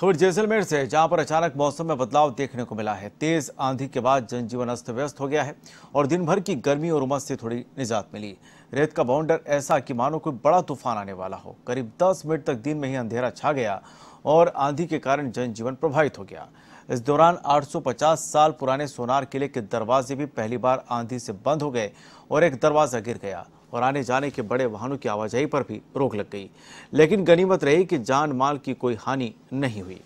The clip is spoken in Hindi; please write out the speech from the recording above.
खबर तो जैसलमेर से जहां पर अचानक मौसम में बदलाव देखने को मिला है तेज आंधी के बाद जनजीवन अस्त व्यस्त हो गया है और दिन भर की गर्मी और उमस से थोड़ी निजात मिली रेत का बाउंडर ऐसा कि मानो कोई बड़ा तूफान आने वाला हो करीब 10 मिनट तक दिन में ही अंधेरा छा गया और आंधी के कारण जनजीवन प्रभावित हो गया इस दौरान 850 साल पुराने सोनार किले के दरवाजे भी पहली बार आंधी से बंद हो गए और एक दरवाजा गिर गया और आने जाने के बड़े वाहनों की आवाजाही पर भी रोक लग गई लेकिन गनीमत रही कि जान माल की कोई हानि नहीं हुई